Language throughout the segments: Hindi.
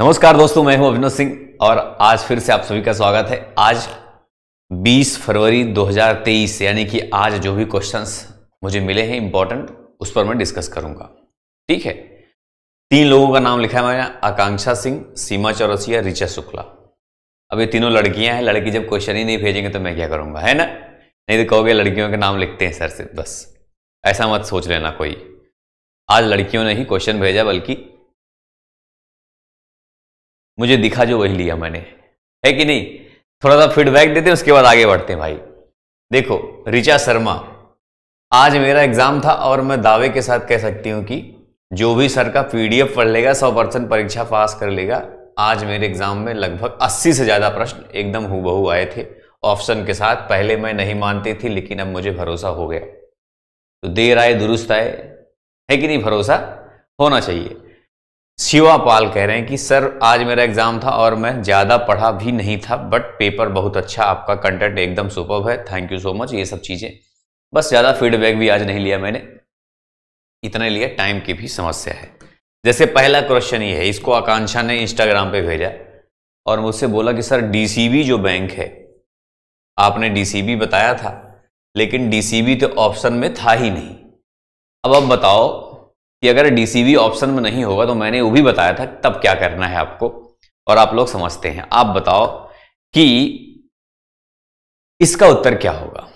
नमस्कार दोस्तों मैं हूं अभिनव सिंह और आज फिर से आप सभी का स्वागत है आज 20 फरवरी 2023 यानी कि आज जो भी क्वेश्चंस मुझे मिले हैं इंपॉर्टेंट उस पर मैं डिस्कस करूंगा ठीक है तीन लोगों का नाम लिखा है मैंने आकांक्षा सिंह सीमा चौरसिया रिचा शुक्ला अब ये तीनों लड़कियां हैं लड़की जब क्वेश्चन ही नहीं भेजेंगे तो मैं क्या करूंगा है ना नहीं तो कहोगे लड़कियों के नाम लिखते हैं सर से बस ऐसा मत सोच लेना कोई आज लड़कियों ने ही क्वेश्चन भेजा बल्कि मुझे दिखा जो वही लिया मैंने है कि नहीं थोड़ा सा फीडबैक देते हैं उसके बाद आगे बढ़ते हैं भाई देखो ऋचा शर्मा आज मेरा एग्जाम था और मैं दावे के साथ कह सकती हूँ कि जो भी सर का पीडीएफ पढ़ लेगा सौ परसेंट परीक्षा पास कर लेगा आज मेरे एग्जाम में लगभग अस्सी से ज़्यादा प्रश्न एकदम हूबहू आए थे ऑप्शन के साथ पहले मैं नहीं मानती थी लेकिन अब मुझे भरोसा हो गया तो देर आए दुरुस्त आए है कि नहीं भरोसा होना चाहिए शिवा पाल कह रहे हैं कि सर आज मेरा एग्ज़ाम था और मैं ज़्यादा पढ़ा भी नहीं था बट पेपर बहुत अच्छा आपका कंटेंट एकदम सुपर है थैंक यू सो मच ये सब चीज़ें बस ज़्यादा फीडबैक भी आज नहीं लिया मैंने इतने लिया टाइम की भी समस्या है जैसे पहला क्वेश्चन ये है इसको आकांक्षा ने इंस्टाग्राम पे भेजा और मुझसे बोला कि सर डीसीबी जो बैंक है आपने डीसीबी बताया था लेकिन डीसीबी तो ऑप्शन में था ही नहीं अब अब बताओ कि अगर डीसीवी ऑप्शन में नहीं होगा तो मैंने वो भी बताया था तब क्या करना है आपको और आप लोग समझते हैं आप बताओ कि इसका उत्तर क्या होगा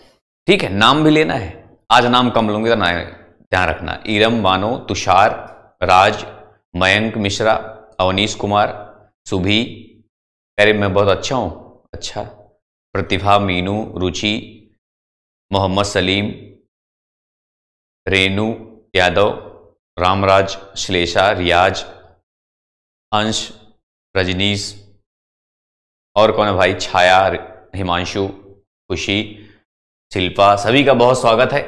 ठीक है नाम भी लेना है आज नाम कम लूंगे तो ना ध्यान रखना इरम बानो तुषार राज मयंक मिश्रा अवनीश कुमार सुभी अरे मैं बहुत अच्छा हूँ अच्छा प्रतिभा मीनू रुचि मोहम्मद सलीम रेनू यादव रामराज श्लेषा रियाज अंश रजनीश और कौन है भाई छाया हिमांशु खुशी शिल्पा सभी का बहुत स्वागत है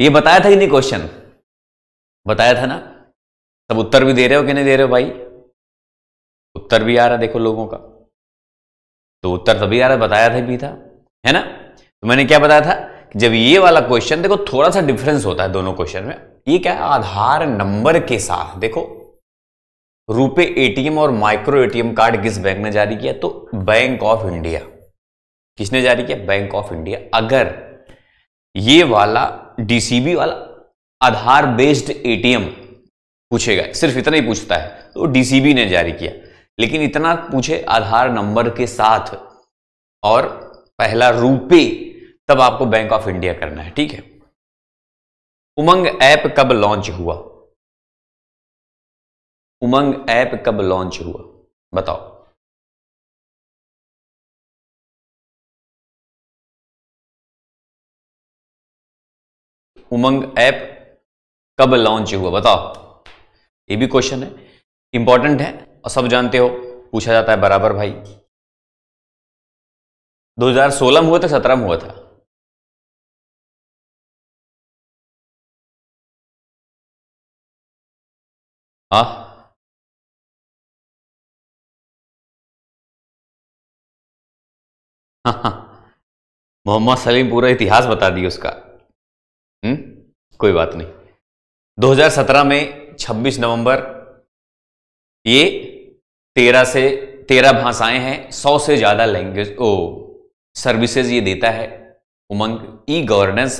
ये बताया था कि नहीं क्वेश्चन बताया था ना सब उत्तर भी दे रहे हो कि नहीं दे रहे हो भाई उत्तर भी आ रहा देखो लोगों का तो उत्तर तभी आ रहा बताया था भी था है ना तो मैंने क्या बताया था जब ये वाला क्वेश्चन देखो थोड़ा सा डिफरेंस होता है दोनों क्वेश्चन में ये क्या है आधार नंबर के साथ देखो रुपए एटीएम और माइक्रो एटीएम कार्ड किस बैंक ने जारी किया तो बैंक ऑफ इंडिया किसने जारी किया बैंक ऑफ इंडिया अगर ये वाला डीसीबी वाला आधार बेस्ड एटीएम पूछेगा सिर्फ इतना ही पूछता है तो डीसीबी ने जारी किया लेकिन इतना पूछे आधार नंबर के साथ और पहला रुपे तब आपको बैंक ऑफ इंडिया करना है ठीक है उमंग ऐप कब लॉन्च हुआ उमंग ऐप कब लॉन्च हुआ बताओ उमंग ऐप कब लॉन्च हुआ बताओ ये भी क्वेश्चन है इंपॉर्टेंट है और सब जानते हो पूछा जाता है बराबर भाई 2016 में हुआ था 17 में हुआ था आह हाँ। मोहम्मद सलीम पूरा इतिहास बता दिया उसका हुँ? हम्म? कोई बात नहीं 2017 में 26 नवंबर ये 13 से 13 भाषाएं हैं 100 से ज़्यादा लैंग्वेज ओ सर्विसेज ये देता है उमंग ई गवर्नेंस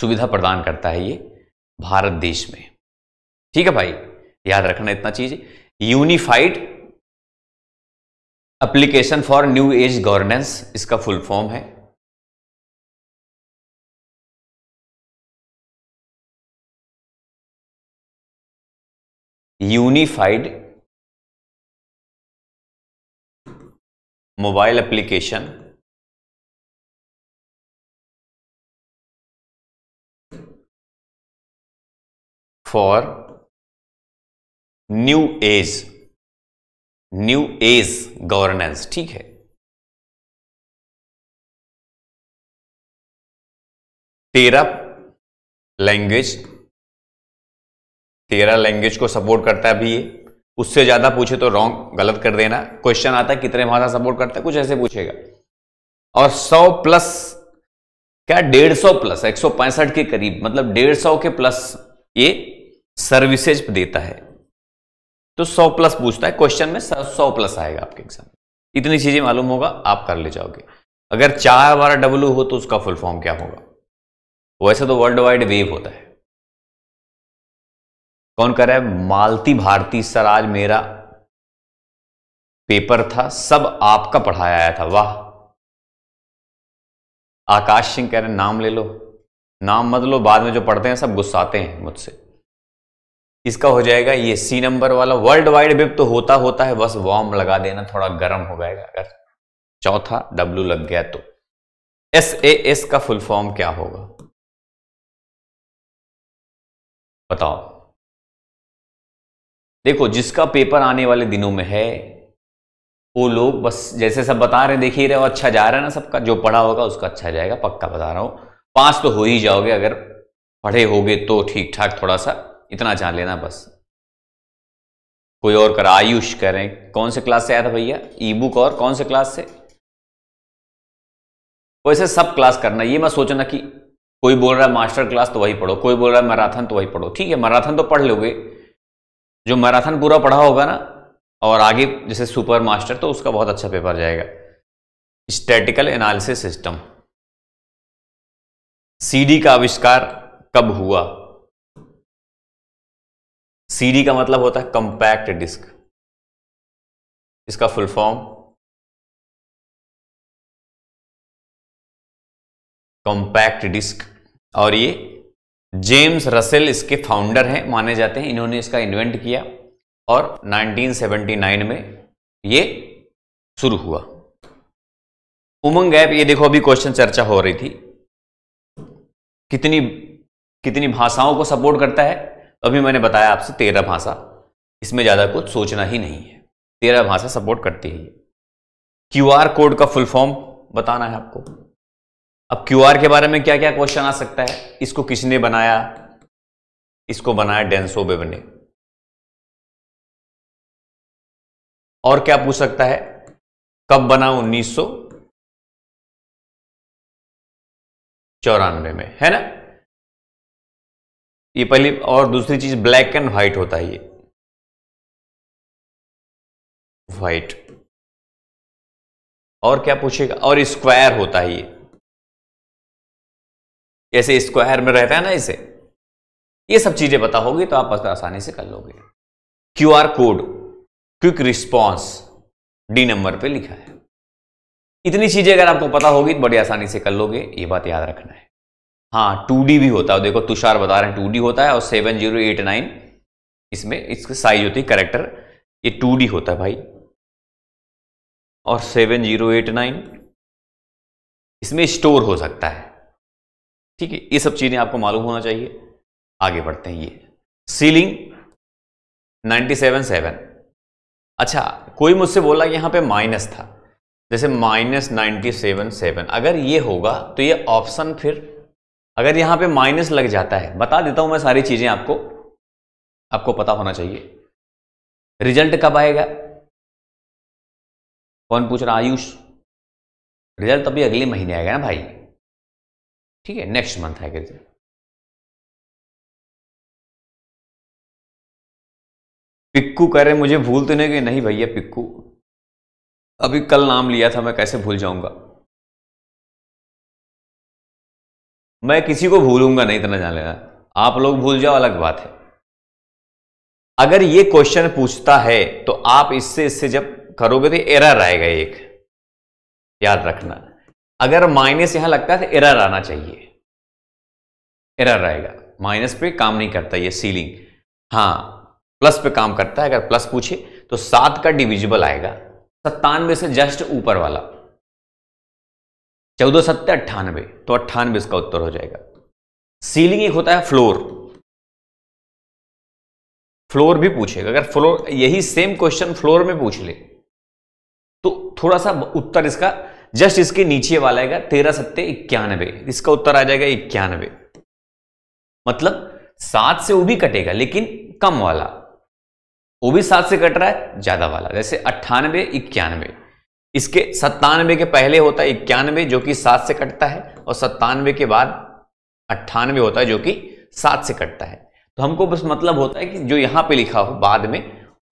सुविधा प्रदान करता है ये भारत देश में ठीक है भाई याद रखना इतना चीज unified application for new age governance इसका फुल फॉर्म है unified mobile application for new age new age governance ठीक है तेरह लैंग्वेज तेरह लैंग्वेज को सपोर्ट करता है अभी ये उससे ज्यादा पूछे तो रॉन्ग गलत कर देना क्वेश्चन आता है कितने भाषा सपोर्ट करता है कुछ ऐसे पूछेगा और 100 प्लस क्या 150 प्लस एक के करीब मतलब 150 के प्लस ये सर्विसेज देता है तो सौ प्लस पूछता है क्वेश्चन में सौ प्लस आएगा आपके एग्जाम इतनी चीजें मालूम होगा आप कर ले जाओगे अगर चार बार डब्ल्यू हो तो उसका फुल फॉर्म क्या होगा वैसे तो वर्ल्ड वाइड वेव होता है कौन कर रहा है मालती भारती सर आज मेरा पेपर था सब आपका पढ़ाया आया था वाह आकाश सिंह कह रहे नाम ले लो नाम मत लो बाद में जो पढ़ते हैं सब गुस्साते हैं मुझसे इसका हो जाएगा ये सी नंबर वाला वर्ल्ड वाइड वेब तो होता होता है बस वार्म लगा देना थोड़ा गर्म हो जाएगा अगर चौथा डब्ल्यू लग गया तो एस ए एस का फुल फॉर्म क्या होगा बताओ देखो जिसका पेपर आने वाले दिनों में है वो लोग बस जैसे सब बता रहे देख ही रहे हो अच्छा जा रहा है ना सबका जो पढ़ा होगा उसका अच्छा जाएगा पक्का बता रहा हूं पास तो हो ही जाओगे अगर पढ़े होगे तो ठीक ठाक थोड़ा सा इतना जान लेना बस कोई और करा आयुष करें कौन से क्लास से आया था भैया ई बुक और कौन से क्लास से वैसे सब क्लास करना ये मैं सोचना कि कोई बोल रहा है मास्टर क्लास तो वही पढ़ो कोई बोल रहा है मैराथन तो वही पढ़ो ठीक है मैराथन तो पढ़ लोगे जो मैराथन पूरा पढ़ा होगा ना और आगे जैसे सुपर मास्टर तो उसका बहुत अच्छा पेपर जाएगा स्टैटिकल एनालिसिस सिस्टम सीडी का आविष्कार कब हुआ सीडी का मतलब होता है कंपैक्ट डिस्क इसका फुल फॉर्म कॉम्पैक्ट डिस्क और ये जेम्स रसेल इसके फाउंडर हैं माने जाते हैं इन्होंने इसका इन्वेंट किया और 1979 में ये शुरू हुआ उमंग ऐप ये देखो अभी क्वेश्चन चर्चा हो रही थी कितनी कितनी भाषाओं को सपोर्ट करता है अभी मैंने बताया आपसे तेरह भाषा इसमें ज़्यादा कुछ सोचना ही नहीं है तेरह भाषा सपोर्ट करती है क्यू आर कोड का फुल फॉर्म बताना है आपको अब क्यू आर के बारे में क्या क्या क्वेश्चन आ सकता है इसको किसने बनाया इसको बनाया डेंसोबेब ने और क्या पूछ सकता है कब बना उन्नीस सौ चौरानवे में है ना ये पहली और दूसरी चीज ब्लैक एंड व्हाइट होता है ये व्हाइट और क्या पूछेगा और स्क्वायर होता है ये ऐसे स्क्वायर में रहता है ना इसे ये सब चीजें पता होगी तो आप आसानी से कर लोगे Q R code quick response D number पे लिखा है इतनी चीजें अगर आपको पता होगी तो बड़ी आसानी से कर लोगे ये बात याद रखना है हाँ टू भी होता है देखो तुषार बता रहे हैं टू होता है और सेवन जीरो एट नाइन इसमें इसकी साइज होती है करेक्टर ये टू होता है भाई और सेवन जीरो एट नाइन इसमें स्टोर हो सकता है ठीक है ये सब चीज़ें आपको मालूम होना चाहिए आगे बढ़ते हैं ये सीलिंग नाइन्टी सेवन सेवन अच्छा कोई मुझसे बोला यहाँ पे माइनस था जैसे माइनस नाइन्टी सेवन सेवन अगर ये होगा तो ये ऑप्शन फिर अगर यहाँ पे माइनस लग जाता है बता देता हूँ मैं सारी चीज़ें आपको आपको पता होना चाहिए रिजल्ट कब आएगा कौन पूछ रहा आयुष रिजल्ट अभी अगले महीने आएगा ना भाई ठीक है नेक्स्ट मंथ आएगा रिजल्ट पिक्कू कह रहे मुझे भूल तो नहीं गए नहीं भैया पिक्कू अभी कल नाम लिया था मैं कैसे भूल जाऊंगा मैं किसी को भूलूंगा नहीं इतना जान लेना आप लोग भूल जाओ अलग बात है अगर ये क्वेश्चन पूछता है तो आप इससे इससे जब करोगे तो एरर आएगा एक याद रखना अगर माइनस यहां लगता है तो एरर आना चाहिए एरर आएगा माइनस पे काम नहीं करता ये सीलिंग हाँ प्लस पे काम करता है अगर प्लस पूछे तो सात का डिविजिबल आएगा सत्तानवे से जस्ट ऊपर वाला चौदह सत्तर अट्ठानवे तो अट्ठानवे इसका उत्तर हो जाएगा सीलिंग एक होता है फ्लोर फ्लोर भी पूछेगा अगर फ्लोर यही सेम क्वेश्चन फ्लोर में पूछ ले तो थोड़ा सा उत्तर इसका जस्ट इसके नीचे वाला आएगा तेरह सत्ते इक्यानवे इसका उत्तर आ जाएगा इक्यानवे मतलब सात से वो भी कटेगा लेकिन कम वाला वो भी सात से कट रहा है ज्यादा वाला जैसे अट्ठानवे इक्यानवे इसके सत्तानवे के पहले होता है इक्यानवे जो कि सात से कटता है और सत्तानवे के बाद अट्ठानवे होता है जो कि सात से कटता है तो हमको बस मतलब होता है कि जो यहां पे लिखा हो बाद में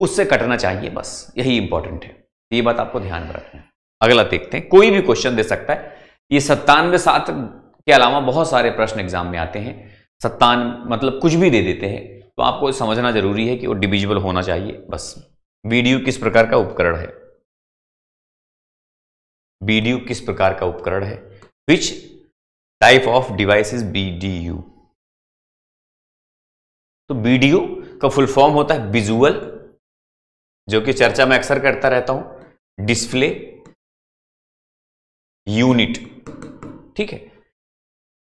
उससे कटना चाहिए बस यही इंपॉर्टेंट है ये बात आपको ध्यान में रखना है अगला देखते हैं कोई भी क्वेश्चन दे सकता है ये सत्तानवे सात के अलावा बहुत सारे प्रश्न एग्जाम में आते हैं सत्तान मतलब कुछ भी दे देते हैं तो आपको समझना जरूरी है कि वो डिविजिबल होना चाहिए बस वीडियो किस प्रकार का उपकरण है बीडीयू किस प्रकार का उपकरण है which type of device is B तो बी का फुल फॉर्म होता है विजुअल जो कि चर्चा में अक्सर करता रहता हूं डिस्प्ले यूनिट ठीक है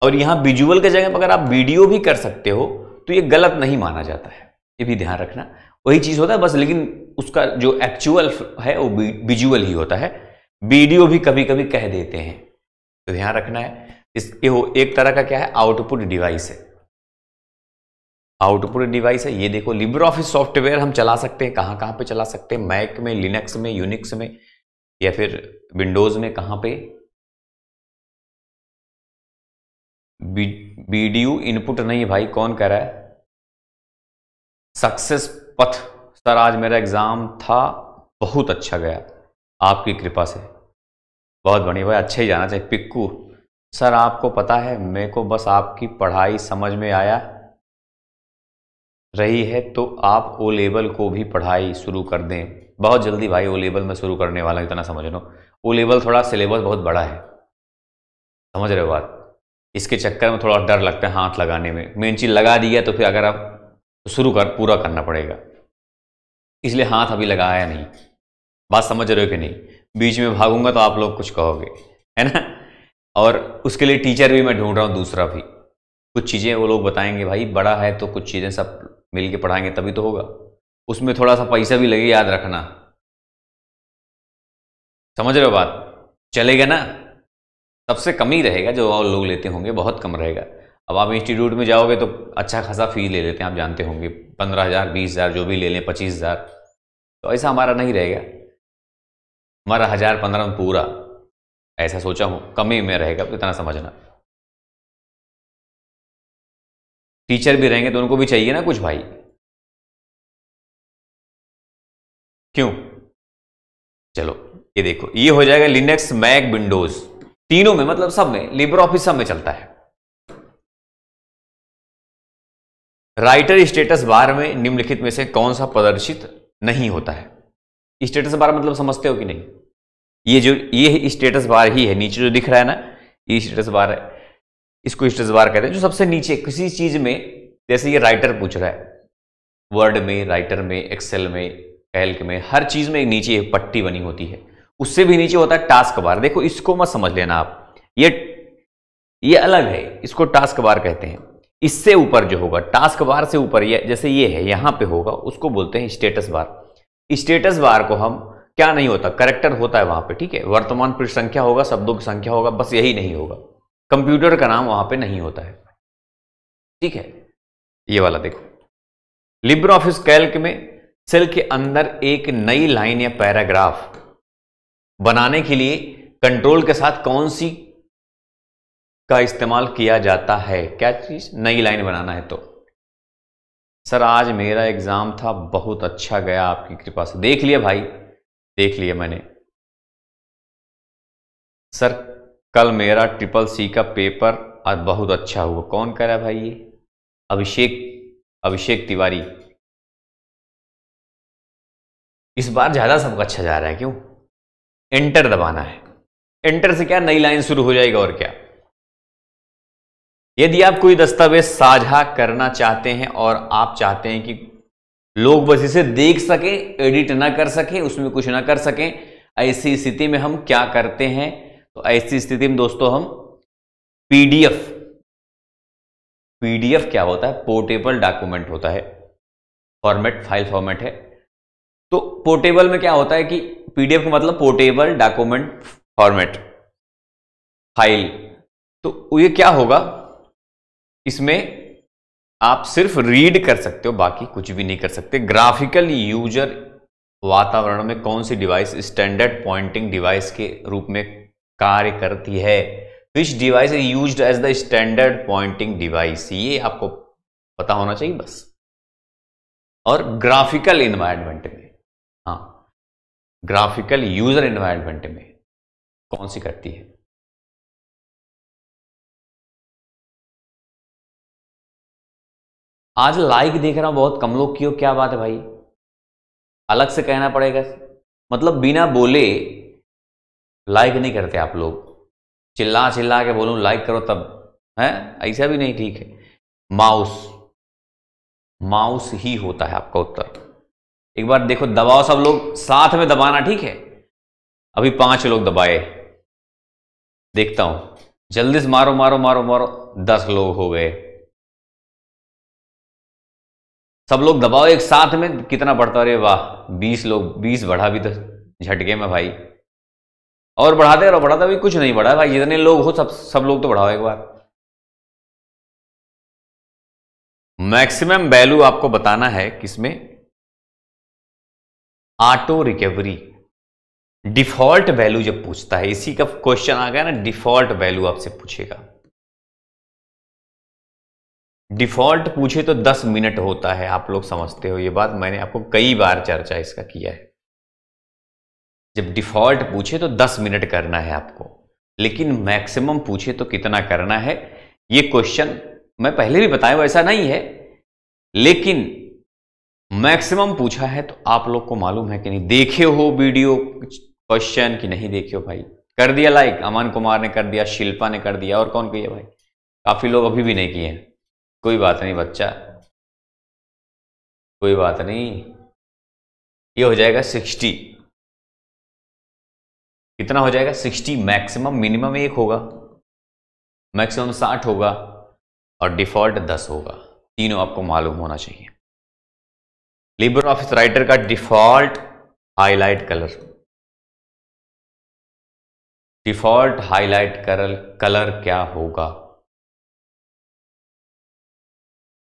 और यहां विजुअल के जगह पर अगर आप वीडियो भी कर सकते हो तो ये गलत नहीं माना जाता है ये भी ध्यान रखना वही चीज होता है बस लेकिन उसका जो एक्चुअल है वो विजुअल ही होता है वीडियो भी कभी कभी कह देते हैं तो ध्यान रखना है इसके हो एक तरह का क्या है आउटपुट डिवाइस है आउटपुट डिवाइस है ये देखो लिब्रे ऑफिस सॉफ्टवेयर हम चला सकते हैं कहां कहां पे चला सकते हैं मैक में लिनक्स में यूनिक्स में या फिर विंडोज में कहां पे वीडियो इनपुट नहीं भाई कौन कर रहा है सक्सेस पथ सर आज मेरा एग्ज़ाम था बहुत अच्छा गया आपकी कृपा से बहुत बढ़िया भाई अच्छे ही जाना चाहिए पिक्कू सर आपको पता है मेरे को बस आपकी पढ़ाई समझ में आया रही है तो आप ओ लेवल को भी पढ़ाई शुरू कर दें बहुत जल्दी भाई ओ लेवल में शुरू करने वाला इतना समझ लो ओ लेवल थोड़ा सिलेबस बहुत बड़ा है समझ रहे हो बात इसके चक्कर में थोड़ा डर लगता है हाथ लगाने में मेन चीज़ लगा दी है तो फिर अगर आप शुरू कर पूरा करना पड़ेगा इसलिए हाथ अभी लगाया नहीं बात समझ रहे हो कि नहीं बीच में भागूंगा तो आप लोग कुछ कहोगे है ना और उसके लिए टीचर भी मैं ढूंढ रहा हूँ दूसरा भी कुछ चीज़ें वो लोग बताएंगे भाई बड़ा है तो कुछ चीज़ें सब मिल के पढ़ाएंगे तभी तो होगा उसमें थोड़ा सा पैसा भी लगे याद रखना समझ रहे हो बात चलेगा ना सबसे कम ही रहेगा जो और लोग लेते होंगे बहुत कम रहेगा अब आप इंस्टीट्यूट में जाओगे तो अच्छा खासा फीस ले लेते हैं आप जानते होंगे पंद्रह हज़ार बीस हज़ार जो भी ले लें पच्चीस हज़ार तो ऐसा हमारा नहीं रहेगा हमारा हजार पंद्रह में पूरा ऐसा सोचा हूं कमी में रहेगा कितना इतना समझना टीचर भी रहेंगे तो उनको भी चाहिए ना कुछ भाई क्यों चलो ये देखो ये हो जाएगा लिनक्स मैक विंडोज तीनों में मतलब सब में लेबर ऑफिस सब में चलता है राइटर स्टेटस बार में निम्नलिखित में से कौन सा प्रदर्शित नहीं होता है स्टेटस बार मतलब समझते हो कि नहीं ये जो ये स्टेटस बार ही है नीचे जो दिख रहा है ना ये स्टेटस बार है इसको स्टेटस बार कहते हैं जो सबसे नीचे किसी चीज़ में जैसे ये राइटर पूछ रहा है वर्ड में राइटर में एक्सेल में कैल्क में हर चीज़ में नीचे एक पट्टी बनी होती है उससे भी नीचे होता है टास्क बार देखो इसको मत समझ लेना आप ये ये अलग है इसको टास्क बार कहते हैं इससे ऊपर जो होगा टास्क बार से ऊपर जैसे ये है यहां पे होगा उसको बोलते हैं स्टेटस बार स्टेटस बार को हम क्या नहीं होता करेक्टर होता है वहां पे ठीक है वर्तमान पृष्ठ संख्या होगा शब्दों की संख्या होगा बस यही नहीं होगा कंप्यूटर का नाम वहां पे नहीं होता है ठीक है ये वाला देखो लिब्रे ऑफिस कैल्क में सेल के अंदर एक नई लाइन या पैराग्राफ बनाने के लिए कंट्रोल के साथ कौन सी का इस्तेमाल किया जाता है क्या चीज नई लाइन बनाना है तो सर आज मेरा एग्ज़ाम था बहुत अच्छा गया आपकी कृपा से देख लिया भाई देख लिया मैंने सर कल मेरा ट्रिपल सी का पेपर आज बहुत अच्छा हुआ कौन कह रहा है भाई ये अभिषेक अभिषेक तिवारी इस बार ज़्यादा सबका अच्छा जा रहा है क्यों एंटर दबाना है एंटर से क्या नई लाइन शुरू हो जाएगी और क्या यदि आप कोई दस्तावेज साझा करना चाहते हैं और आप चाहते हैं कि लोग बस इसे देख सकें एडिट ना कर सकें उसमें कुछ ना कर सकें ऐसी स्थिति में हम क्या करते हैं तो ऐसी स्थिति में दोस्तों हम पीडीएफ पीडीएफ क्या होता है पोर्टेबल डॉक्यूमेंट होता है फॉर्मेट फाइल फॉर्मेट है तो पोर्टेबल में क्या होता है कि पीडीएफ का मतलब पोर्टेबल डॉक्यूमेंट फॉर्मेट फाइल तो ये क्या होगा इसमें आप सिर्फ रीड कर सकते हो बाकी कुछ भी नहीं कर सकते ग्राफिकल यूजर वातावरण में कौन सी डिवाइस स्टैंडर्ड पॉइंटिंग डिवाइस के रूप में कार्य करती है which device is use as the standard pointing device ये आपको पता होना चाहिए बस और ग्राफिकल इन्वायरमेंट में हाँ ग्राफिकल यूजर इन्वायरमेंट में कौन सी करती है आज लाइक देख रहा हूं बहुत कम लोग की क्या बात है भाई अलग से कहना पड़ेगा मतलब बिना बोले लाइक नहीं करते आप लोग चिल्ला चिल्ला के बोलू लाइक करो तब है ऐसा भी नहीं ठीक है माउस माउस ही होता है आपका उत्तर एक बार देखो दबाओ सब लोग साथ में दबाना ठीक है अभी पांच लोग दबाए देखता हूं जल्दी से मारो मारो मारो मारो दस लोग हो गए सब लोग दबाओ एक साथ में कितना बढ़ता अरे वाह बीस लोग बीस बढ़ा भी तो झटके में भाई और बढ़ाते रहो बढ़ाते भी कुछ नहीं बढ़ा भाई जितने लोग हो सब सब लोग तो बढ़ाओ एक बार मैक्सिमम वैल्यू आपको बताना है किसमें ऑटो रिकवरी डिफॉल्ट वैल्यू जब पूछता है इसी का क्वेश्चन आ गया ना डिफॉल्ट वैल्यू आपसे पूछेगा डिफॉल्ट पूछे तो 10 मिनट होता है आप लोग समझते हो ये बात मैंने आपको कई बार चर्चा इसका किया है जब डिफॉल्ट पूछे तो 10 मिनट करना है आपको लेकिन मैक्सिमम पूछे तो कितना करना है ये क्वेश्चन मैं पहले भी बताया ऐसा नहीं है लेकिन मैक्सिमम पूछा है तो आप लोग को मालूम है कि नहीं देखे हो वीडियो क्वेश्चन कि नहीं देखे हो भाई कर दिया लाइक अमन कुमार ने कर दिया शिल्पा ने कर दिया और कौन किया भाई काफी लोग अभी भी नहीं किए हैं कोई बात नहीं बच्चा कोई बात नहीं ये हो जाएगा सिक्सटी कितना हो जाएगा सिक्सटी मैक्सिमम मिनिमम एक होगा मैक्सिमम साठ होगा और डिफॉल्ट दस होगा तीनों आपको मालूम होना चाहिए लिबर ऑफिस राइटर का default highlight colour default highlight colour colour क्या होगा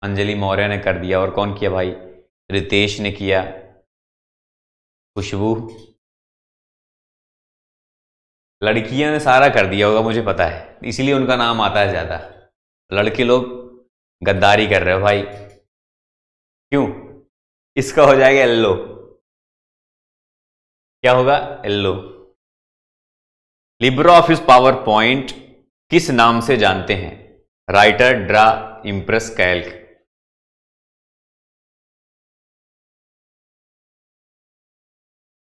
अंजलि मौर्य ने कर दिया और कौन किया भाई रितेश ने किया खुशबू लड़कियां ने सारा कर दिया होगा मुझे पता है इसीलिए उनका नाम आता है ज़्यादा लड़के लोग गद्दारी कर रहे हो भाई क्यों इसका हो जाएगा एल्लो क्या होगा yellow LibreOffice PowerPoint किस नाम से जानते हैं Writer Draw Impress Calc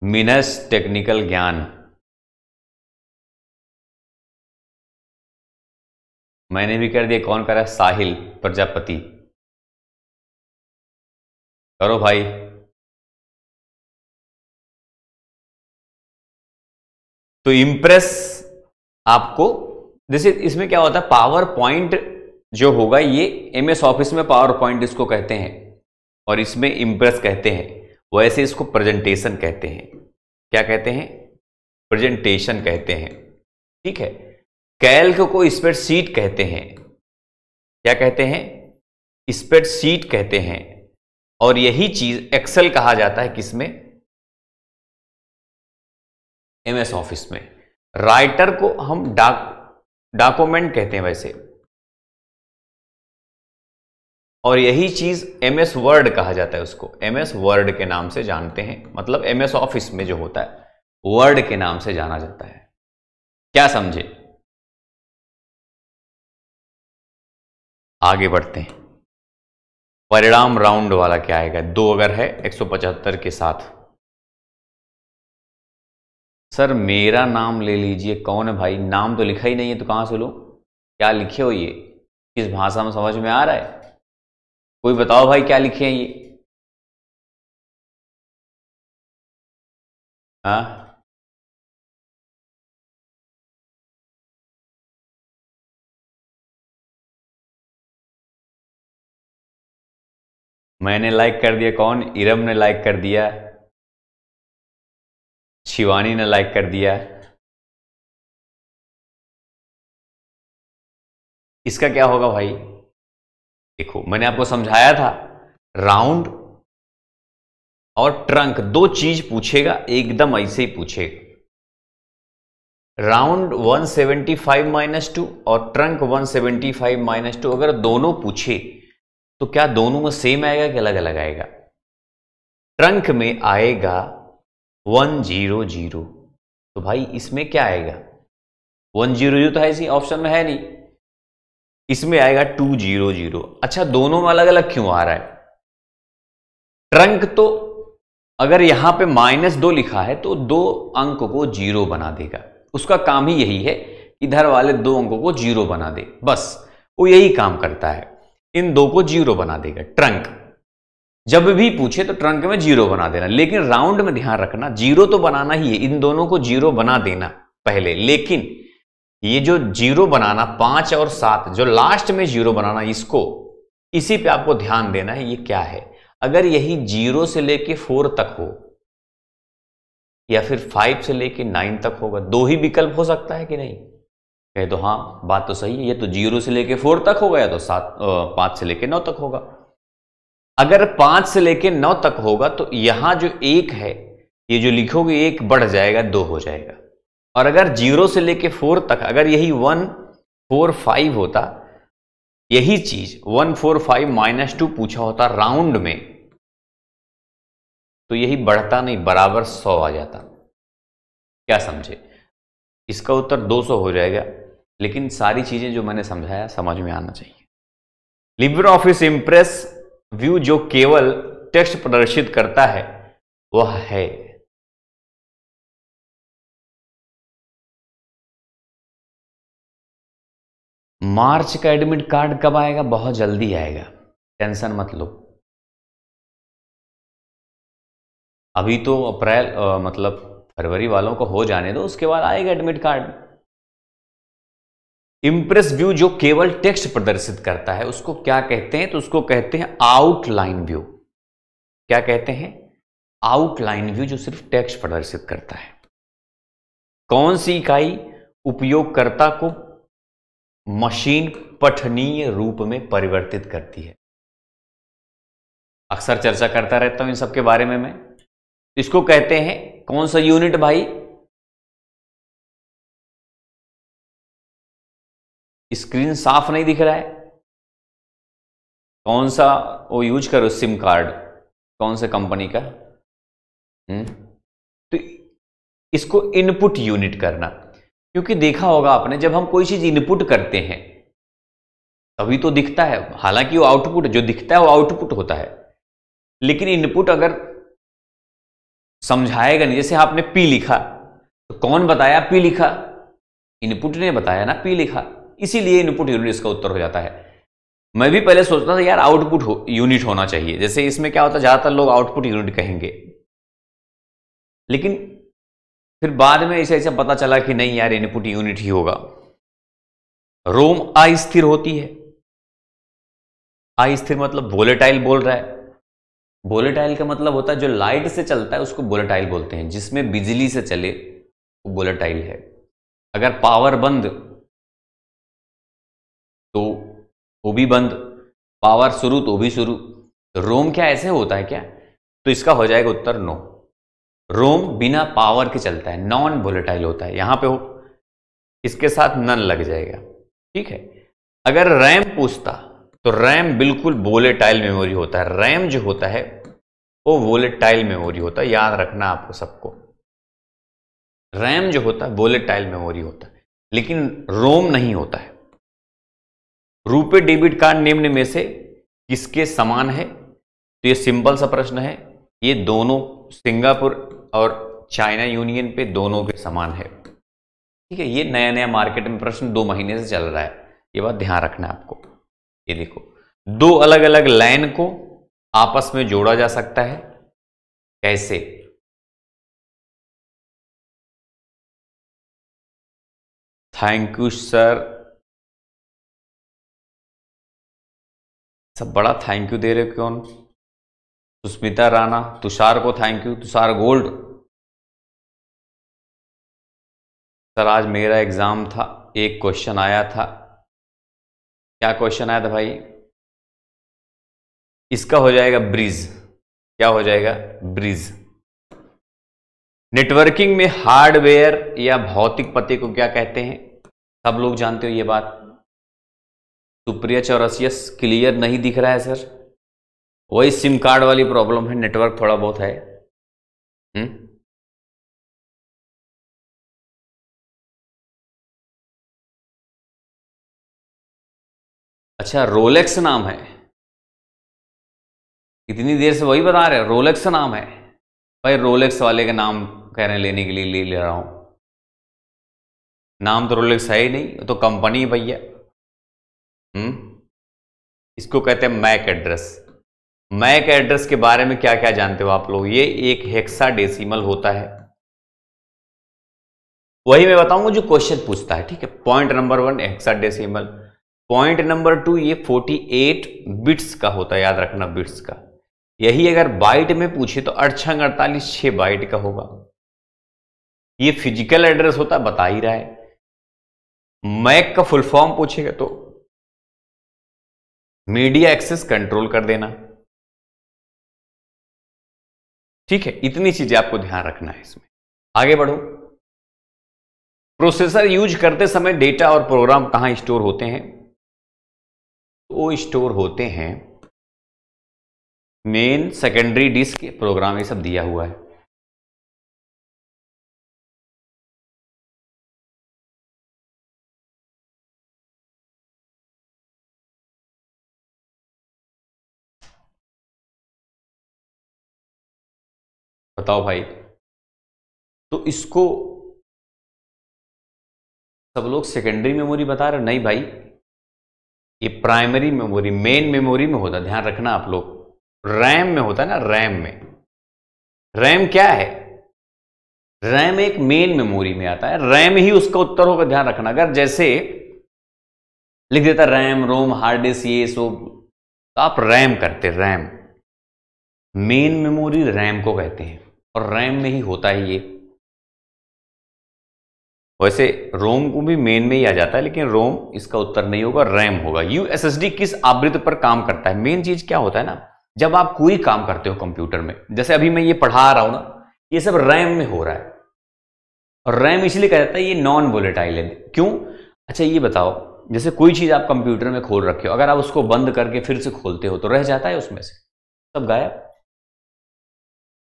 minus technical ज्ञान मैंने भी कर दिया कौन करा साहिल प्रजापति करो भाई तो इंप्रेस आपको जैसे इसमें क्या होता है पावर पॉइंट जो होगा ये एमएस ऑफिस में पावर पॉइंट इसको कहते हैं और इसमें इंप्रेस कहते हैं वैसे इसको प्रेजेंटेशन कहते हैं क्या कहते हैं प्रेजेंटेशन कहते हैं ठीक है कैल्क को स्प्रेडशीट कहते हैं क्या कहते हैं स्प्रेडशीट कहते हैं और यही चीज एक्सेल कहा जाता है किसमें एमएस ऑफिस में राइटर को हम डाक डॉक्यूमेंट कहते हैं वैसे और यही चीज़ एम एस वर्ड कहा जाता है उसको एम एस वर्ड के नाम से जानते हैं मतलब एम एस ऑफिस में जो होता है वर्ड के नाम से जाना जाता है क्या समझे आगे बढ़ते हैं परिणाम राउंड वाला क्या आएगा दो अगर है 175 के साथ सर मेरा नाम ले लीजिए कौन है भाई नाम तो लिखा ही नहीं है तो कहां से लो क्या लिखे हो ये किस भाषा में समझ में आ रहा है कोई बताओ भाई क्या लिखे हैं ये हाँ मैंने लाइक कर दिया कौन इरम ने लाइक कर दिया शिवानी ने लाइक कर दिया इसका क्या होगा भाई देखो मैंने आपको समझाया था राउंड और ट्रंक दो चीज पूछेगा एकदम ऐसे ही पूछेगा राउंड 175 माइनस टू और ट्रंक 175 माइनस टू अगर दोनों पूछे तो क्या दोनों में सेम आएगा कि अलग अलग आएगा ट्रंक में आएगा 100 तो भाई इसमें क्या आएगा 100 तो है ऑप्शन में है नहीं इसमें आएगा टू जीरो जीरो अच्छा दोनों में अलग अलग क्यों आ रहा है ट्रंक तो अगर यहां पे माइनस दो लिखा है तो दो अंक को जीरो बना देगा उसका काम ही यही है इधर वाले दो अंकों को जीरो बना दे बस वो यही काम करता है इन दो को जीरो बना देगा ट्रंक जब भी पूछे तो ट्रंक में जीरो बना देना लेकिन राउंड में ध्यान रखना जीरो तो बनाना ही है इन दोनों को जीरो बना देना पहले लेकिन ये जो जीरो बनाना पांच और सात जो लास्ट में जीरो बनाना इसको इसी पे आपको ध्यान देना है ये क्या है अगर यही जीरो से लेके फोर तक हो या फिर फाइव से लेके नाइन तक होगा दो ही विकल्प हो सकता है कि नहीं कहे तो हाँ बात तो सही है ये तो जीरो से लेके फोर तक होगा या तो सात पांच से लेके नौ तक होगा अगर पांच से लेके नौ तक होगा तो यहां जो एक है ये जो लिखोगे एक बढ़ जाएगा दो हो जाएगा और अगर जीरो से लेके फोर तक अगर यही वन फोर फाइव होता यही चीज one four five minus two पूछा होता राउंड में तो यही बढ़ता नहीं बराबर सौ आ जाता क्या समझे इसका उत्तर दो सौ हो जाएगा लेकिन सारी चीजें जो मैंने समझाया समझ में आना चाहिए लिब्र ऑफिस इंप्रेस व्यू जो केवल टेक्स्ट प्रदर्शित करता है वह है मार्च का एडमिट कार्ड कब आएगा बहुत जल्दी आएगा टेंशन मत लो अभी तो अप्रैल मतलब फरवरी वालों को हो जाने दो उसके बाद आएगा एडमिट कार्ड इंप्रेस व्यू जो केवल टेक्स्ट प्रदर्शित करता है उसको क्या कहते हैं तो उसको कहते हैं आउटलाइन व्यू क्या कहते हैं आउटलाइन व्यू जो सिर्फ टेक्स्ट प्रदर्शित करता है कौन सी इकाई उपयोगकर्ता को मशीन पठनीय रूप में परिवर्तित करती है अक्सर चर्चा करता रहता हूं इन सबके बारे में मैं इसको कहते हैं कौन सा यूनिट भाई स्क्रीन साफ नहीं दिख रहा है कौन सा वो यूज करो सिम कार्ड कौन से कंपनी का हुँ? हम्म, तो इसको इनपुट यूनिट करना क्योंकि देखा होगा आपने जब हम कोई चीज इनपुट करते हैं तभी तो दिखता है हालांकि वो आउटपुट जो दिखता है वो आउटपुट होता है लेकिन इनपुट अगर समझाएगा नहीं जैसे आपने पी लिखा तो कौन बताया पी लिखा इनपुट ने बताया ना पी लिखा इसीलिए इनपुट यूनिट इसका उत्तर हो जाता है मैं भी पहले सोचता था यार आउटपुट हो, यूनिट होना चाहिए जैसे इसमें क्या होता है ज़्यादातर लोग आउटपुट यूनिट कहेंगे लेकिन फिर बाद में ऐसे ऐसा पता चला कि नहीं यार इनपुट यूनिट ही होगा रोम अस्थिर होती है अस्थिर मतलब वोलेटाइल बोल रहा है वोलेटाइल का मतलब होता है जो लाइट से चलता है उसको बोलेटाइल बोलते हैं जिसमें बिजली से चले वो बोलेटाइल है अगर पावर बंद तो वो भी बंद पावर शुरू तो भी शुरू रोम क्या ऐसे होता है क्या तो इसका हो जाएगा उत्तर नो रोम बिना पावर के चलता है नॉन वोलेटाइल होता है यहां पे हो इसके साथ नन लग जाएगा ठीक है अगर रैम पूछता तो रैम बिल्कुल वोलेटाइल मेमोरी होता है रैम जो होता है वो वोलेटाइल मेमोरी होता है याद रखना आपको सबको रैम जो होता है वोलेटाइल मेमोरी होता है लेकिन रोम नहीं होता है रूपे डेबिट कार्ड निम्न में से किसके समान है तो ये सिंपल सा प्रश्न है ये दोनों सिंगापुर और चाइना यूनियन पे दोनों के समान है ठीक है ये नया नया मार्केट में प्रश्न दो महीने से चल रहा है ये बात ध्यान रखना है आपको ये देखो दो अलग अलग लाइन को आपस में जोड़ा जा सकता है कैसे थैंक यू सर सब बड़ा थैंक यू दे रहे हो क्यों सुस्मिता राणा तुषार को thank you Tushar Gold sir आज मेरा एग्ज़ाम था एक क्वेश्चन आया था क्या क्वेश्चन आया था भाई इसका हो जाएगा ब्रिज क्या हो जाएगा ब्रिज नेटवर्किंग में हार्डवेयर या भौतिक पते को क्या कहते हैं सब लोग जानते हो ये बात सुप्रिया चौरसियस क्लियर नहीं दिख रहा है सर वही सिम कार्ड वाली प्रॉब्लम है नेटवर्क थोड़ा बहुत है हुँ? हम्म? अच्छा रोलेक्स नाम है इतनी देर से वही बता रहे रोलेक्स नाम है भाई रोलेक्स वाले का नाम कह रहे हैं लेने के लिए ले ले रहा हूं नाम तो रोलेक्स है ही नहीं तो कंपनी भैया हम्म? इसको कहते हैं मैक एड्रेस मैक एड्रेस के बारे में क्या क्या जानते हो आप लोग ये एक हेक्सा डेसीमल होता है वही मैं बताऊंगा जो क्वेश्चन पूछता है ठीक है point number one hexa point number two ये 48 बिट्स का होता है याद रखना बिट्स का यही अगर बाइट में पूछे तो अड़छंग अड़तालीस छह बाइट का होगा ये फिजिकल एड्रेस होता है बता ही रहा है मैक का फुल फॉर्म पूछेगा तो मीडिया एक्सेस कंट्रोल कर देना ठीक है इतनी चीजें आपको ध्यान रखना है इसमें आगे बढ़ो प्रोसेसर यूज करते समय डेटा और प्रोग्राम कहां स्टोर होते हैं वो स्टोर होते हैं मेन सेकेंडरी डिस्क प्रोग्राम ये सब दिया हुआ है बताओ भाई तो इसको सब लोग सेकेंडरी मेमोरी बता रहे नहीं भाई ये प्राइमरी मेमोरी मेन मेमोरी में होता ध्यान रखना आप लोग रैम में होता है ना रैम में रैम क्या है रैम एक मेन मेमोरी में आता है रैम ही उसका उत्तर होगा ध्यान रखना अगर जैसे लिख देता रैम रोम हार्ड डिस्क ये सो तो आप रैम करते रैम मेन मेमोरी रैम को कहते हैं और रैम में ही होता है ये वैसे रोम को भी मेन में ही आ जाता है लेकिन रोम इसका उत्तर नहीं होगा रैम होगा यू किस आवृत पर काम करता है मेन चीज क्या होता है ना जब आप कोई काम करते हो कंप्यूटर में जैसे अभी मैं ये पढ़ा रहा हूं ना ये सब रैम में हो रहा है और रैम इसलिए कहा जाता है ये नॉन वोलेटाइल है क्यों अच्छा ये बताओ जैसे कोई चीज आप कंप्यूटर में खोल रखे हो अगर आप उसको बंद करके फिर से खोलते हो तो रह जाता है उसमें से सब गायब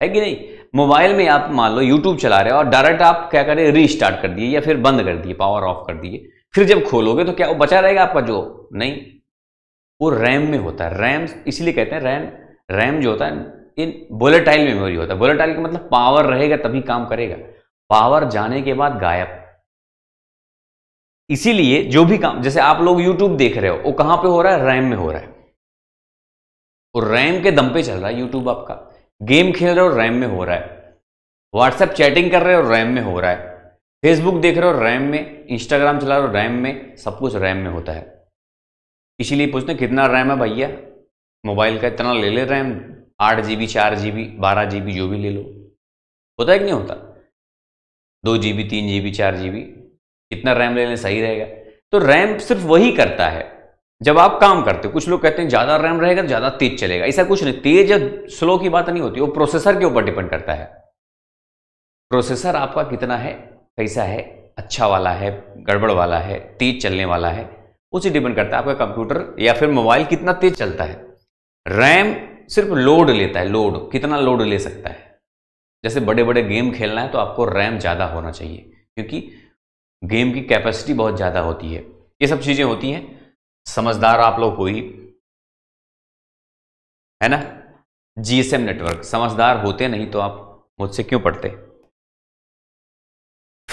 है कि नहीं मोबाइल में आप मान लो यूट्यूब चला रहे हो और डायरेक्ट आप क्या करें रीस्टार्ट कर दिए या फिर बंद कर दिए पावर ऑफ कर दिए फिर जब खोलोगे तो क्या वो बचा रहेगा आपका जो नहीं वो रैम में होता है रैम इसलिए कहते हैं रैम रैम जो होता है इन बोलेटाइल मेमोरी होता है बोलेटाइल का मतलब पावर रहेगा तभी काम करेगा पावर जाने के बाद गायब इसीलिए जो भी काम जैसे आप लोग यूट्यूब देख रहे हो वो कहां पे हो रहा है रैम में हो रहा है और रैम के दम पे चल रहा है यूट्यूब आपका गेम खेल रहे हो रैम में हो रहा है व्हाट्सएप चैटिंग कर रहे हो रैम में हो रहा है फेसबुक देख रहे हो रैम में इंस्टाग्राम चला रहे हो रैम में सब कुछ रैम में होता है इसीलिए पूछते कितना रैम है भैया मोबाइल का इतना ले ले रैम आठ जी बी चार जी बी बारह जी बी जो भी ले लो होता है कि नहीं होता दो जी बी तीन जी बी चार जी बी कितना रैम ले लें सही रहेगा तो रैम सिर्फ वही करता है जब आप काम करते हो कुछ लोग कहते हैं ज़्यादा रैम रहेगा तो ज़्यादा तेज चलेगा ऐसा कुछ नहीं तेज या स्लो की बात नहीं होती वो प्रोसेसर के ऊपर डिपेंड करता है प्रोसेसर आपका कितना है कैसा है अच्छा वाला है गड़बड़ वाला है तेज चलने वाला है उसे डिपेंड करता है आपका कंप्यूटर या फिर मोबाइल कितना तेज चलता है रैम सिर्फ लोड लेता है लोड कितना लोड ले सकता है जैसे बड़े बड़े गेम खेलना है तो आपको रैम ज़्यादा होना चाहिए क्योंकि गेम की कैपेसिटी बहुत ज़्यादा होती है ये सब चीज़ें होती हैं समझदार आप लोग हो ही है ना जीएसएम नेटवर्क समझदार होते नहीं तो आप मुझसे क्यों पढ़ते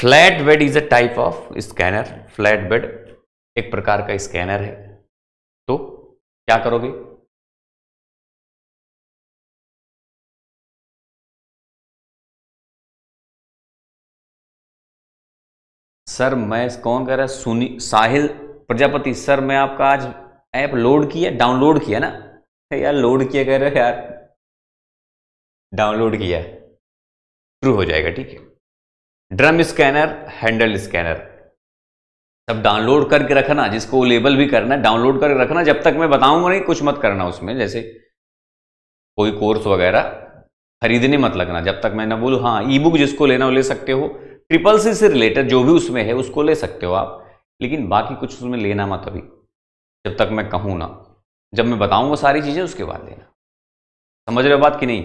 flatbed is a type of scanner flatbed एक प्रकार का स्कैनर है तो क्या करोगे सर मैं कौन कह रहा है सुनी साहिल प्रजापति सर मैं आपका आज ऐप लोड किया डाउनलोड किया ना यार लोड किया कह रहे हो यार डाउनलोड किया ट्रू हो जाएगा ठीक है ड्रम स्कैनर हैंडल स्कैनर सब डाउनलोड करके रखना जिसको लेबल भी करना डाउनलोड करके रखना जब तक मैं बताऊंगा नहीं कुछ मत करना उसमें जैसे कोई कोर्स वगैरह खरीदने मत लगना जब तक मैं ना बोलूँ हाँ ई बुक जिसको लेना हो ले सकते हो ट्रिपल सी से रिलेटेड जो भी उसमें है उसको ले सकते हो आप लेकिन बाकी कुछ उसमें तो लेना मत अभी जब तक मैं कहूँ ना जब मैं बताऊँगा सारी चीज़ें उसके बाद लेना समझ रहे हो बात कि नहीं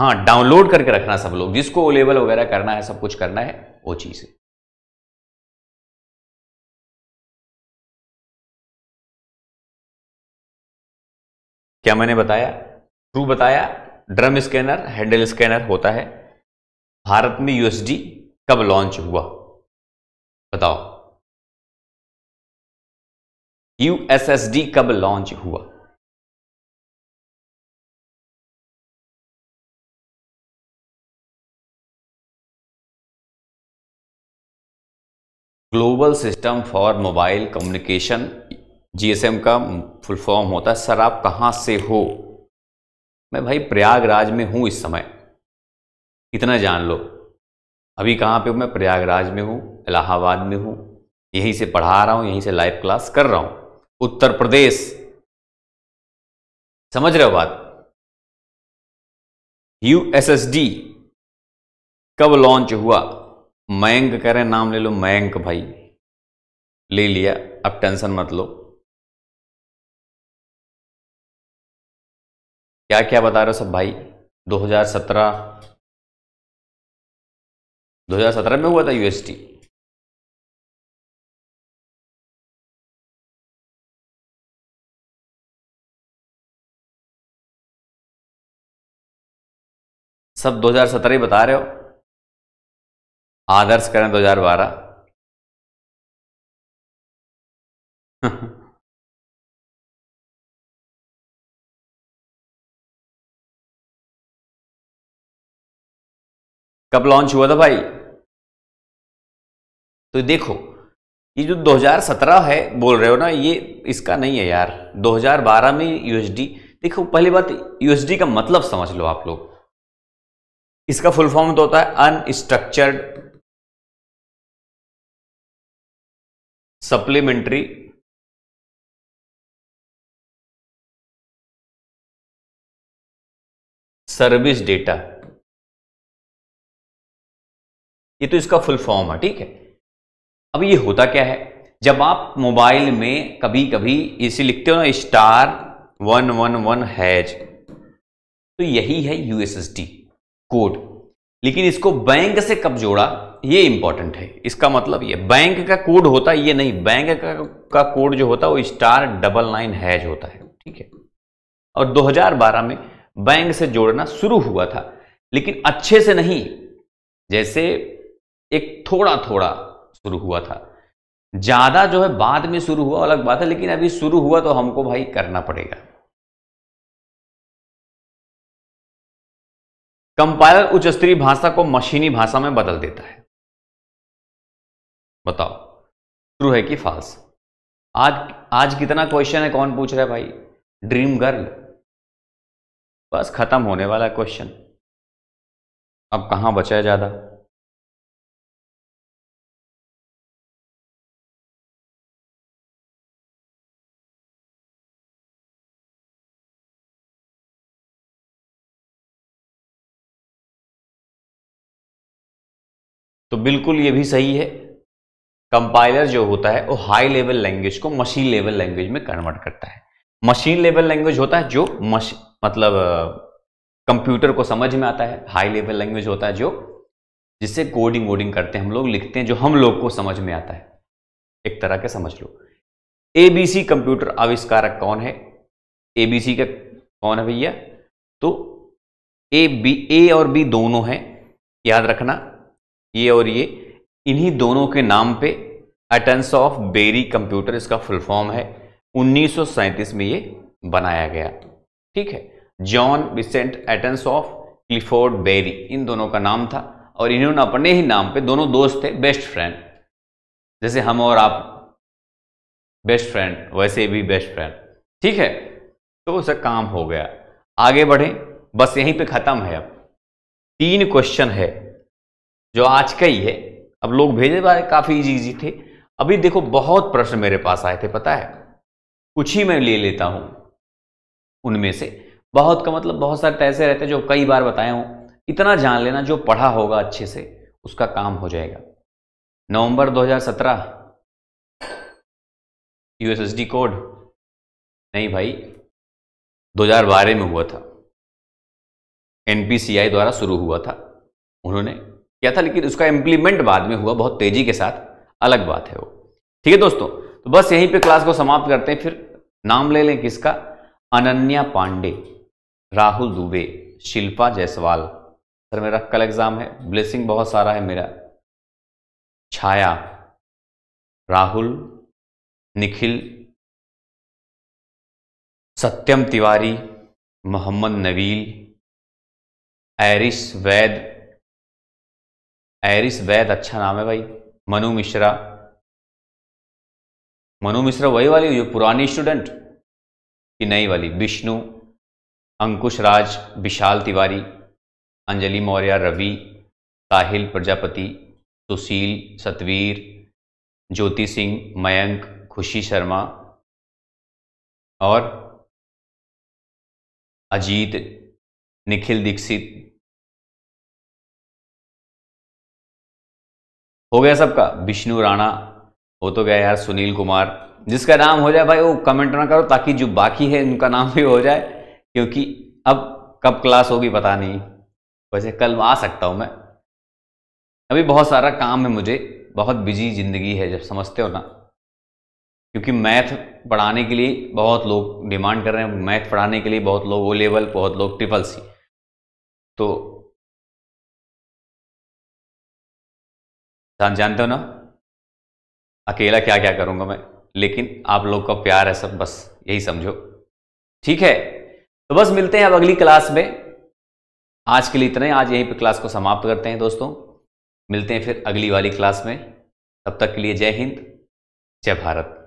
हाँ डाउनलोड करके रखना सब लोग जिसको लेवल वगैरह करना है सब कुछ करना है वो चीज़ है क्या मैंने बताया ट्रू बताया ड्रम स्कैनर हैंडल स्कैनर होता है भारत में यूएसडी कब लॉन्च हुआ बताओ यूएसएसडी कब लॉन्च हुआ global system for mobile communication GSM का फुल फॉर्म होता है सर आप कहां से हो मैं भाई प्रयागराज में हूं इस समय इतना जान लो अभी कहाँ पे मैं प्रयागराज में हूँ इलाहाबाद में हूँ यहीं से पढ़ा रहा हूँ यहीं से लाइव क्लास कर रहा हूँ उत्तर प्रदेश समझ रहे हो बात यूएसएसडी कब लॉन्च हुआ मयंक कह रहे नाम ले लो मयंक भाई ले लिया अब टेंशन मत लो क्या क्या बता रहे हो सब भाई 2017 2017 में हुआ था यूएसटी सब 2017 ही बता रहे हो आदर्श करें 2012 कब लॉन्च हुआ था भाई तो देखो ये जो 2017 है बोल रहे हो ना ये इसका नहीं है यार 2012 में यूएसडी देखो पहली बात यूएसडी का मतलब समझ लो आप लोग इसका फुल फॉर्म तो होता है अनस्ट्रक्चर्ड सप्लीमेंट्री सर्विस डेटा ये तो इसका फुल फॉर्म है ठीक है अब ये होता क्या है जब आप मोबाइल में कभी कभी इसे लिखते हो ना star one one one hash तो यही है यूएसएसडी कोड लेकिन इसको बैंक से कब जोड़ा ये इंपॉर्टेंट है इसका मतलब ये बैंक का कोड होता है ये नहीं बैंक का, का कोड जो होता है वो स्टार डबल नाइन हैज होता है ठीक है और 2012 में बैंक से जोड़ना शुरू हुआ था लेकिन अच्छे से नहीं जैसे एक थोड़ा थोड़ा शुरू हुआ था ज़्यादा जो है बाद में शुरू हुआ अलग बात है लेकिन अभी शुरू हुआ तो हमको भाई करना पड़ेगा कंपाइलर उच्च स्तरीय भाषा को मशीनी भाषा में बदल देता है बताओ ट्रू है कि फॉल्स आज आज कितना क्वेश्चन है कौन पूछ रहा है भाई ड्रीम गर्ल बस खत्म होने वाला क्वेश्चन अब कहां बचा है ज़्यादा तो बिल्कुल ये भी सही है कंपाइलर जो होता है वो हाई लेवल लैंग्वेज को मशीन लेवल लैंग्वेज में कन्वर्ट करता है मशीन लेवल लैंग्वेज होता है जो मश मतलब कंप्यूटर को समझ में आता है हाई लेवल लैंग्वेज होता है जो जिससे कोडिंग वोडिंग करते हैं हम लोग लिखते हैं जो हम लोग को समझ में आता है एक तरह के समझ लो एबीसी कंप्यूटर आविष्कारक कौन है एबीसी का कौन है भैया तो ए बी ए और बी दोनों हैं याद रखना ये और ये इन्हीं दोनों के नाम पे अटेंस ऑफ बेरी कंप्यूटर इसका फुल फॉर्म है उन्नीस में ये बनाया गया ठीक है John Vincent Atanasoff Clifford Berry इन दोनों का नाम था और इन्होंने अपने ही नाम पे दोनों दोस्त थे बेस्ट फ्रेंड जैसे हम और आप बेस्ट फ्रेंड वैसे भी बेस्ट फ्रेंड ठीक है तो उसे काम हो गया आगे बढ़े बस यहीं पे ख़त्म है अब तीन क्वेश्चन है जो आज का ही है अब लोग भेजे बारे काफ़ी इजी इजी थे अभी देखो बहुत प्रश्न मेरे पास आए थे पता है कुछ ही मैं ले लेता हूं उनमें से बहुत का मतलब बहुत सारे तो ऐसे रहते हैं जो कई बार बताए हूं इतना जान लेना जो पढ़ा होगा अच्छे से उसका काम हो जाएगा नवंबर 2017 यूएसएसडी कोड नहीं भाई 2012 में हुआ था एनपीसीआई द्वारा शुरू हुआ था उन्होंने किया था लेकिन उसका इंप्लीमेंट बाद में हुआ बहुत तेजी के साथ अलग बात है वो ठीक है दोस्तों तो बस यहीं पे क्लास को समाप्त करते हैं फिर नाम ले लें किसका अनन्या पांडे राहुल दुबे शिल्पा जायसवाल सर मेरा कल एग्जाम है ब्लेसिंग बहुत सारा है मेरा छाया राहुल निखिल सत्यम तिवारी मोहम्मद नवील एरिस वैद एरिस वैद अच्छा नाम है भाई मनु मिश्रा मनु मिश्रा वही वाली जो पुरानी स्टूडेंट की नई वाली विष्णु अंकुश राज विशाल तिवारी अंजलि मौर्य रवि साहिल प्रजापति सुशील सतवीर ज्योति सिंह मयंक खुशी शर्मा और अजीत निखिल दीक्षित हो गया सबका विष्णु राणा हो तो गया यार सुनील कुमार जिसका नाम हो जाए भाई वो कमेंट ना करो ताकि जो बाकी है उनका नाम भी हो जाए क्योंकि अब कब क्लास होगी पता नहीं वैसे कल आ सकता हूँ मैं अभी बहुत सारा काम है मुझे बहुत बिजी ज़िंदगी है जब समझते हो ना क्योंकि मैथ पढ़ाने के लिए बहुत लोग डिमांड कर रहे हैं मैथ पढ़ाने के लिए बहुत लोग ओ लेवल बहुत लोग ट्रिपल सी तो जान तो जानते हो ना अकेला क्या क्या करूँगा मैं लेकिन आप लोग का प्यार है सब बस यही समझो ठीक है तो बस मिलते हैं अब अगली क्लास में आज के लिए इतना ही आज यहीं पे क्लास को समाप्त करते हैं दोस्तों मिलते हैं फिर अगली वाली क्लास में तब तक के लिए जय हिंद जय भारत